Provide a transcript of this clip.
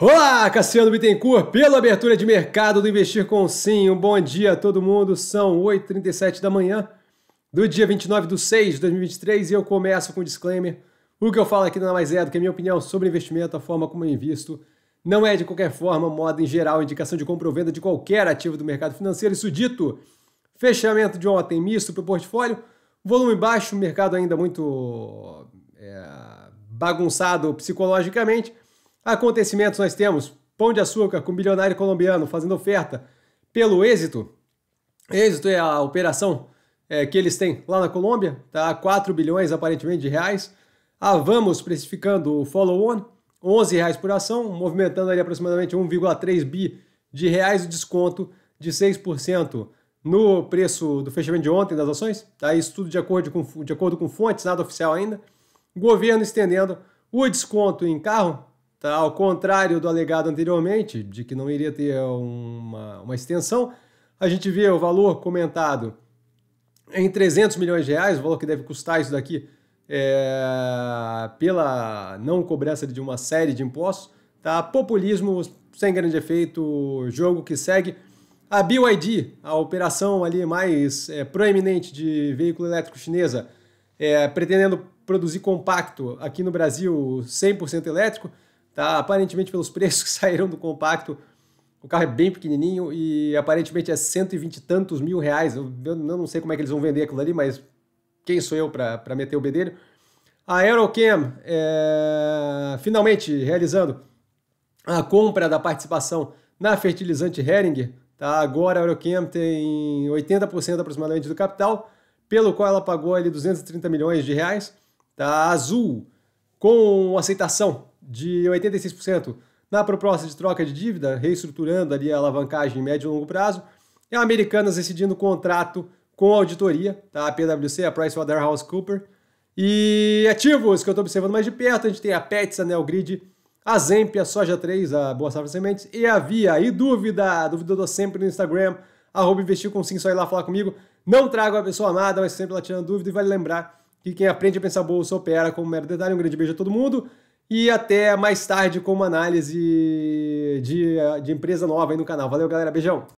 Olá, Cassiano Bittencourt, pela abertura de mercado do Investir com Sim. Um bom dia a todo mundo. São 8h37 da manhã do dia 29 de 6 de 2023 e eu começo com um disclaimer. O que eu falo aqui nada mais é do que a minha opinião sobre investimento, a forma como eu invisto. Não é de qualquer forma, moda em geral, indicação de compra ou venda de qualquer ativo do mercado financeiro. Isso dito, fechamento de ontem misto para o portfólio, volume baixo, mercado ainda muito é, bagunçado psicologicamente Acontecimentos nós temos Pão de Açúcar com bilionário colombiano fazendo oferta pelo êxito. Êxito é a operação é, que eles têm lá na Colômbia, tá? 4 bilhões aparentemente de reais. A ah, Vamos precificando o follow-on, 11 reais por ação, movimentando ali aproximadamente 1,3 bi de reais o desconto de 6% no preço do fechamento de ontem das ações. Tá? Isso tudo de acordo, com, de acordo com fontes, nada oficial ainda. governo estendendo o desconto em carro, Tá? Ao contrário do alegado anteriormente, de que não iria ter uma, uma extensão, a gente vê o valor comentado em 300 milhões de reais, o valor que deve custar isso daqui é, pela não cobrança de uma série de impostos. Tá? Populismo sem grande efeito, jogo que segue. A BYD, a operação ali mais é, proeminente de veículo elétrico chinesa, é, pretendendo produzir compacto aqui no Brasil 100% elétrico, Tá? Aparentemente, pelos preços que saíram do compacto, o carro é bem pequenininho e aparentemente é cento e vinte tantos mil reais. Eu, eu, não sei como é que eles vão vender aquilo ali, mas quem sou eu para meter o bedelho? A Aerocam é, finalmente realizando a compra da participação na fertilizante Heringer. Tá? Agora a Aerocam tem 80% aproximadamente do capital, pelo qual ela pagou ali 230 milhões de reais. Tá? Azul, com aceitação de 86% na proposta de troca de dívida, reestruturando ali a alavancagem em médio e longo prazo, é a Americanas decidindo o contrato com a auditoria, tá? a PwC, a PricewaterhouseCoopers, e ativos que eu estou observando mais de perto, a gente tem a Pets, a Neogrid, a Zemp, a Soja 3, a Boa Safra Sementes e a Via. E dúvida, dúvida do sempre no Instagram, arroba investir com sim, só ir lá falar comigo. Não trago a pessoa amada, mas sempre lá tirando dúvida. E vale lembrar que quem aprende a pensar bolsa opera como mero detalhe. Um grande beijo a todo mundo. E até mais tarde com uma análise de, de empresa nova aí no canal. Valeu, galera. Beijão.